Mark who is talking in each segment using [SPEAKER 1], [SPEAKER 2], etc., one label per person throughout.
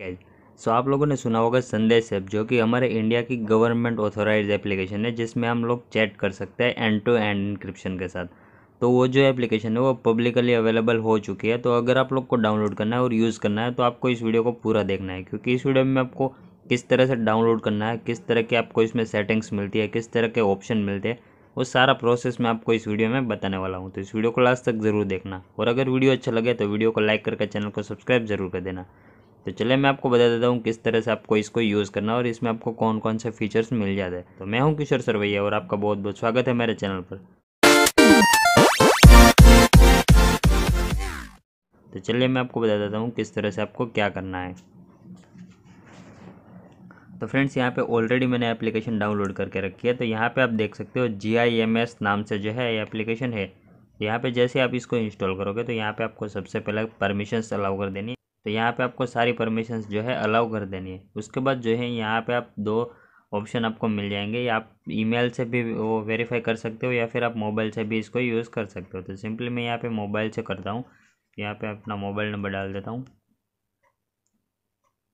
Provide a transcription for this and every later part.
[SPEAKER 1] Guys so आप लोगों ने सुना होगा संदेश ऐप जो कि हमारे इंडिया की गवर्नमेंट ऑथोराइज एप्लीकेशन है जिसमें हम लोग चैट कर सकते हैं एंड टू एंड इंक्रिप्शन के साथ तो वो जो एप्लीकेशन है वो पब्लिकली अवेलेबल हो चुकी है तो अगर आप लोग को डाउनलोड करना है और यूज़ करना है तो आपको इस वीडियो को पूरा देखना है क्योंकि इस वीडियो में आपको किस तरह से डाउनलोड करना है किस तरह की आपको इसमें सेटिंग्स मिलती है किस तरह के ऑप्शन मिलते हैं वो सारा प्रोसेस मैं आपको इस वीडियो में बताने वाला हूँ तो इस वीडियो को लास्ट तक ज़रूर देखना और अगर वीडियो अच्छा लगे तो वीडियो को लाइक करके चैनल को सब्सक्राइब जरूर कर देना तो चले मैं आपको बता देता हूँ किस तरह से आपको इसको यूज़ करना और इसमें आपको कौन कौन से फीचर्स मिल जाते हैं तो मैं हूँ किशोर सरवैया और आपका बहुत बहुत स्वागत है मेरे चैनल पर तो चलिए मैं आपको बता देता हूँ किस तरह से आपको क्या करना है तो फ्रेंड्स यहाँ पे ऑलरेडी मैंने एप्लीकेशन डाउनलोड करके रखी है तो यहाँ पे आप देख सकते हो जी आई एम एस नाम से जो है ये एप्लीकेशन है यहाँ पे जैसे आप इसको इंस्टॉल करोगे तो यहाँ पे आपको सबसे पहले परमिशंस अलाउ कर देनी तो यहाँ पे आपको सारी परमिशंस जो है अलाउ कर देनी है उसके बाद जो है यहाँ पे आप दो ऑप्शन आपको मिल जाएंगे या आप ईमेल से भी वो वेरीफाई कर सकते हो या फिर आप मोबाइल से भी इसको यूज़ कर सकते हो तो सिंपली मैं यहाँ पे मोबाइल से करता हूँ यहाँ पे अपना मोबाइल नंबर डाल देता हूँ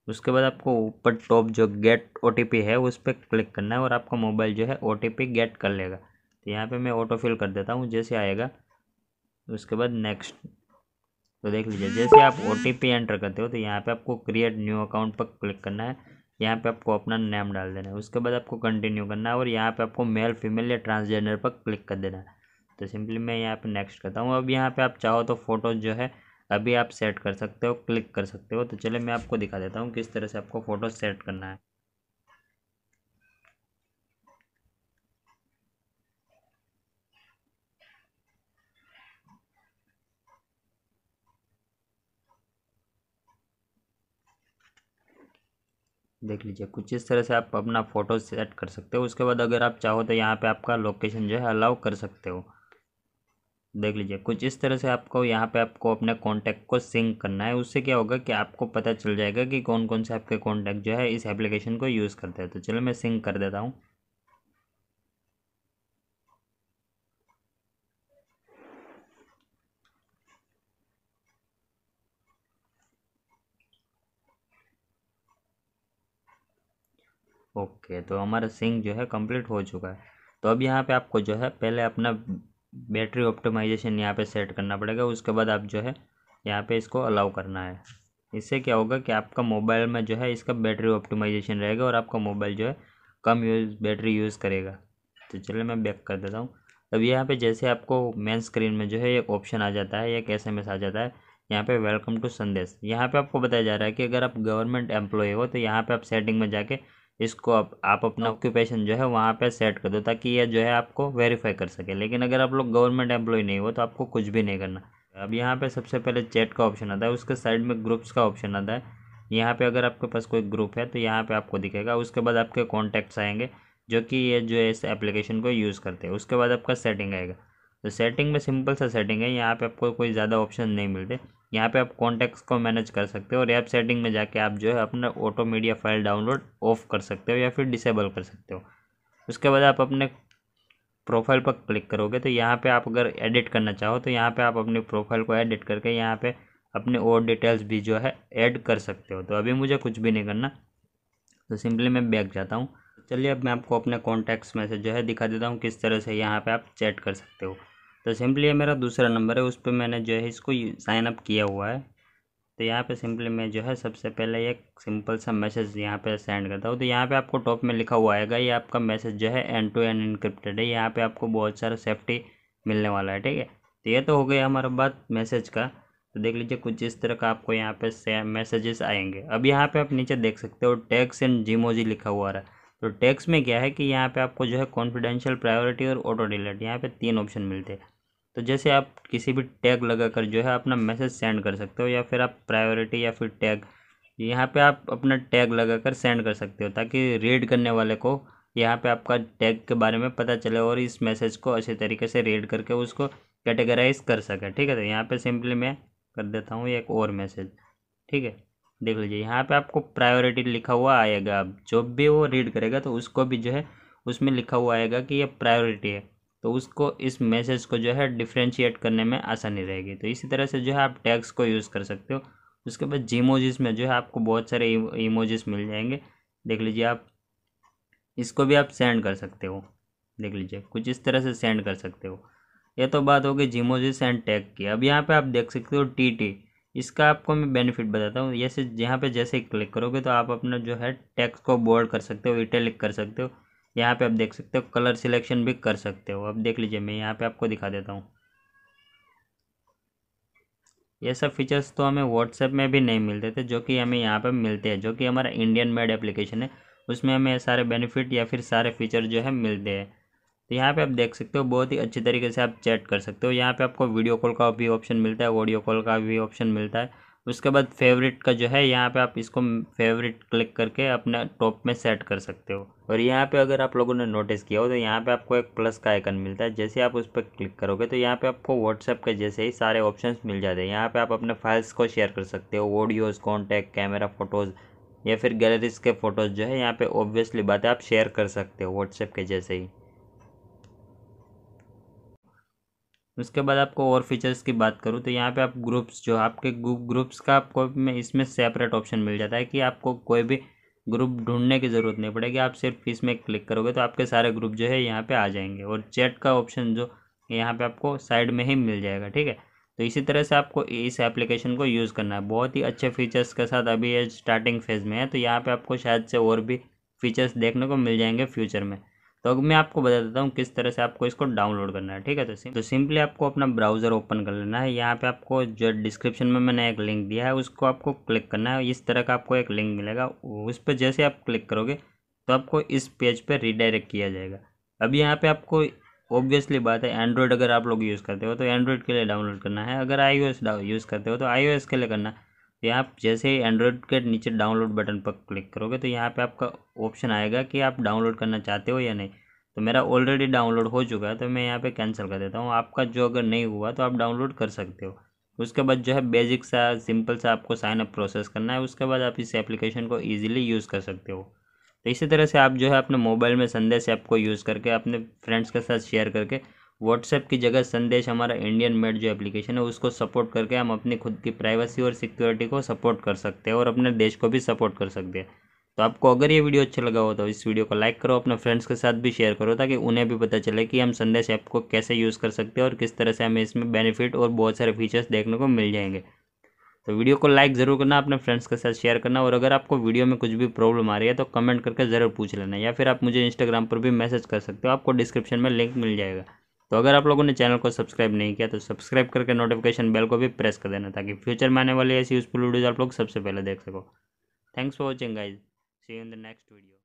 [SPEAKER 1] उसके बाद आपको ऊपर टॉप जो गेट ओ है उस पर क्लिक करना है और आपका मोबाइल जो है ओ गेट कर लेगा तो यहाँ पर मैं ऑटो फिल कर देता हूँ जैसे आएगा उसके बाद नेक्स्ट तो देख लीजिए जैसे आप ओ एंटर करते हो तो यहाँ पे आपको क्रिएट न्यू अकाउंट पर क्लिक करना है यहाँ पे आपको अपना नेम डाल देना है उसके बाद आपको कंटिन्यू करना है और यहाँ पे आपको मेल फीमेल या ट्रांसजेंडर पर क्लिक कर देना है तो सिंपली मैं यहाँ पे नेक्स्ट करता हूँ अब यहाँ पे आप चाहो तो फोटो जो है अभी आप सेट कर सकते हो क्लिक कर सकते हो तो चले मैं आपको दिखा देता हूँ किस तरह से आपको फ़ोटो सेट करना है देख लीजिए कुछ इस तरह से आप अपना फ़ोटो सेट कर सकते हो उसके बाद अगर आप चाहो तो यहाँ पे आपका लोकेशन जो है अलाउ कर सकते हो देख लीजिए कुछ इस तरह से आपको यहाँ पे आपको अपने कॉन्टैक्ट को सिंक करना है उससे क्या होगा कि आपको पता चल जाएगा कि कौन कौन से आपके कॉन्टैक्ट जो है इस एप्लीकेशन को यूज़ करते हैं तो चलो मैं सिंक कर देता हूँ ओके तो हमारा सिंक जो है कंप्लीट हो चुका है तो अब यहाँ पे आपको जो है पहले अपना बैटरी ऑप्टिमाइजेशन यहाँ पे सेट करना पड़ेगा उसके बाद आप जो है यहाँ पे इसको अलाउ करना है इससे क्या होगा कि आपका मोबाइल में जो है इसका बैटरी ऑप्टिमाइजेशन रहेगा और आपका मोबाइल जो है कम यूज़ बैटरी यूज़ करेगा तो चलिए मैं बैक कर देता हूँ अब यहाँ पे जैसे आपको मेन स्क्रीन में जो है एक ऑप्शन आ जाता है एक एस आ जाता है यहाँ पे वेलकम टू संदेश यहाँ पे आपको बताया जा रहा है कि अगर आप गवर्नमेंट एम्प्लॉय हो तो यहाँ पे आप सेटिंग में जाके इसको आप आप अपना ऑक्यूपेशन हाँ। जो है वहाँ पे सेट कर दो ताकि ये जो है आपको वेरीफाई कर सके लेकिन अगर आप लोग गवर्नमेंट एम्प्लॉय नहीं हो तो आपको कुछ भी नहीं करना अब यहाँ पे सबसे पहले चैट का ऑप्शन आता है उसके साइड में ग्रुप्स का ऑप्शन आता है यहाँ पे अगर आपके पास कोई ग्रुप है तो यहाँ पे आपको दिखेगा उसके बाद आपके कॉन्टैक्ट्स आएंगे जो कि ये जो है इस एप्लीकेशन को यूज़ करते हैं उसके बाद आपका सेटिंग आएगा तो सेटिंग में सिंपल सा सेटिंग है यहाँ पे आपको कोई ज़्यादा ऑप्शन नहीं मिलते यहाँ पे आप कॉन्टैक्ट्स को मैनेज कर सकते हो और ऐप सेटिंग में जाके आप जो है अपना auto media file download off कर सकते हो या फिर डिसेबल कर सकते हो उसके बाद आप अपने प्रोफाइल पर क्लिक करोगे तो यहाँ पे आप अगर एडिट करना चाहो तो यहाँ पे आप अपने प्रोफाइल को एडिट करके यहाँ पे अपने और डिटेल्स भी जो है ऐड कर सकते हो तो अभी मुझे कुछ भी नहीं करना तो सिंपली मैं बैग जाता हूँ चलिए अब मैं आपको अपने कॉन्टैक्ट्स में से जो है दिखा देता हूँ किस तरह से यहाँ पे आप चैट कर सकते हो तो सिंपली ये मेरा दूसरा नंबर है उस पर मैंने जो है इसको साइनअप किया हुआ है तो यहाँ पे सिंपली मैं जो है सबसे पहले एक सिंपल सा मैसेज यहाँ पे सेंड करता हूँ तो यहाँ पे आपको टॉप में लिखा हुआ आएगा ये आपका मैसेज जो है एन टू एन इनक्रिप्टेड है यहाँ पे आपको बहुत सारा सेफ्टी मिलने वाला है ठीक है तो ये तो हो गया हमारा बात मैसेज का तो देख लीजिए कुछ इस तरह का आपको यहाँ पे मैसेजेस आएंगे अब यहाँ पे आप नीचे देख सकते हो टैक्स एंड जीमोजी लिखा हुआ रहा है तो टैक्स में क्या है कि यहाँ पे आपको जो है कॉन्फिडेंशियल प्रायोरिटी और ऑटो डिलेट यहाँ पे तीन ऑप्शन मिलते हैं तो जैसे आप किसी भी टैग लगा कर जो है अपना मैसेज सेंड कर सकते हो या फिर आप प्रायोरिटी या फिर टैग यहाँ पे आप अपना टैग लगा कर सेंड कर सकते हो ताकि रीड करने वाले को यहाँ पे आपका टैग के बारे में पता चले और इस मैसेज को अच्छे तरीके से रीड करके उसको कैटेगराइज कर सकें ठीक है तो यहाँ पे सिंपली मैं कर देता हूँ एक और मैसेज ठीक है देख लीजिए यहाँ पे आपको प्रायोरिटी लिखा हुआ आएगा जो भी वो रीड करेगा तो उसको भी जो है उसमें लिखा हुआ आएगा कि ये प्रायोरिटी है तो उसको इस मैसेज को जो है डिफ्रेंशिएट करने में आसानी रहेगी तो इसी तरह से जो है आप टैक्स को यूज़ कर सकते हो उसके बाद जीमोजिस में जो है आपको बहुत सारे इमोजिस मिल जाएंगे देख लीजिए आप इसको भी आप सेंड कर सकते हो देख लीजिए कुछ इस तरह से सेंड कर सकते हो ये तो बात होगी जीमोजिस एंड टैग की अब यहाँ पे आप देख सकते हो टी टी इसका आपको मैं बेनिफिट बताता हूँ जैसे यहाँ पे जैसे क्लिक करोगे तो आप अपना जो है टेक्स्ट को बोल्ड कर सकते हो इटैलिक कर सकते हो यहाँ पे आप देख सकते हो कलर सिलेक्शन भी कर सकते हो अब देख लीजिए मैं यहाँ पे आपको दिखा देता हूँ ये सब फीचर्स तो हमें व्हाट्सएप में भी नहीं मिलते थे जो कि हमें यहाँ पर मिलते हैं जो कि हमारा इंडियन मेड एप्लीकेशन है उसमें हमें सारे बेनिफिट या फिर सारे फीचर जो है मिलते हैं तो यहाँ पे आप देख सकते हो बहुत ही अच्छी तरीके से आप चैट कर सकते हो यहाँ पे आपको वीडियो कॉल का भी ऑप्शन मिलता है ऑडियो कॉल का भी ऑप्शन मिलता है उसके बाद फेवरेट का जो है यहाँ पे आप इसको फेवरेट क्लिक करके अपने टॉप में सेट कर सकते हो और यहाँ पे अगर आप लोगों ने नोटिस किया हो तो यहाँ पे आपको एक प्लस का आइकन मिलता है जैसे आप उस पर क्लिक करोगे तो यहाँ पे आपको व्हाट्सएप के जैसे ही सारे ऑप्शन मिल जाते हैं यहाँ पे आप अपने फाइल्स को शेयर कर सकते हो ऑडियोज़ कॉन्टैक्ट कैमरा फ़ोटोज़ या फिर गैलरीज के फ़ोटोज़ जो है यहाँ पर ऑब्वियसली बात आप शेयर कर सकते हो व्हाट्सएप के जैसे ही उसके बाद आपको और फीचर्स की बात करूँ तो यहाँ पे आप ग्रुप्स जो आपके ग्रुप्स का आपको में इसमें सेपरेट ऑप्शन मिल जाता है कि आपको कोई भी ग्रुप ढूंढने की ज़रूरत नहीं पड़ेगी आप सिर्फ इसमें क्लिक करोगे तो आपके सारे ग्रुप जो है यहाँ पे आ जाएंगे और चैट का ऑप्शन जो यहाँ पे आपको साइड में ही मिल जाएगा ठीक है तो इसी तरह से आपको इस एप्लीकेशन को यूज़ करना है बहुत ही अच्छे फीचर्स के साथ अभी ये स्टार्टिंग फेज़ में है तो यहाँ पर आपको शायद से और भी फीचर्स देखने को मिल जाएंगे फ्यूचर में तो अब मैं आपको बता देता हूँ किस तरह से आपको इसको डाउनलोड करना है ठीक है तो सिम तो सिंपली आपको अपना ब्राउज़र ओपन कर लेना है यहाँ पे आपको जो डिस्क्रिप्शन में मैंने एक लिंक दिया है उसको आपको क्लिक करना है इस तरह का आपको एक लिंक मिलेगा उस पर जैसे आप क्लिक करोगे तो आपको इस पेज पर पे रिडायरेक्ट किया जाएगा अब यहाँ पर आपको ऑब्वियसली बात है एंड्रॉयड अगर आप लोग यूज़ करते हो तो एंड्रॉयड के लिए डाउनलोड करना है अगर आई यूज़ करते हो तो आई के लिए करना है तो यहाँ आप जैसे ही एंड्रॉयड के नीचे डाउनलोड बटन पर क्लिक करोगे तो यहाँ पे आपका ऑप्शन आएगा कि आप डाउनलोड करना चाहते हो या नहीं तो मेरा ऑलरेडी डाउनलोड हो चुका है तो मैं यहाँ पे कैंसिल कर देता हूँ आपका जो अगर नहीं हुआ तो आप डाउनलोड कर सकते हो उसके बाद जो है बेसिक सा सिंपल सा आपको साइन अप प्रोसेस करना है उसके बाद आप इस एप्लीकेशन को ईजिली यूज़ कर सकते हो तो इसी तरह से आप जो है अपने मोबाइल में संदेश ऐप को यूज़ करके अपने फ्रेंड्स के साथ शेयर करके व्हाट्सएप की जगह संदेश हमारा इंडियन मेड जो एप्लीकेशन है उसको सपोर्ट करके हम अपनी खुद की प्राइवेसी और सिक्योरिटी को सपोर्ट कर सकते हैं और अपने देश को भी सपोर्ट कर सकते हैं तो आपको अगर ये वीडियो अच्छा लगा हो तो इस वीडियो को लाइक करो अपने फ्रेंड्स के साथ भी शेयर करो ताकि उन्हें भी पता चले कि हम संदेश ऐप को कैसे यूज़ कर सकते हैं और किस तरह से हमें इसमें बेनिफिट और बहुत सारे फीचर्स देखने को मिल जाएंगे तो वीडियो को लाइक ज़रूर करना अपने फ्रेंड्स के साथ शेयर करना और अगर आपको वीडियो में कुछ भी प्रॉब्लम आ रही है तो कमेंट करके ज़रूर पूछ लेना या फिर आप मुझे इंस्टाग्राम पर भी मैसेज कर सकते हो आपको डिस्क्रिप्शन में लिंक मिल जाएगा तो अगर आप लोगों ने चैनल को सब्सक्राइब नहीं किया तो सब्सक्राइब करके नोटिफिकेशन बेल को भी प्रेस कर देना ताकि फ्यूचर में आने वाली ऐसी यूजफुल वीडियोज़ आप लोग सबसे पहले देख सको thanks for watching guys see in the next video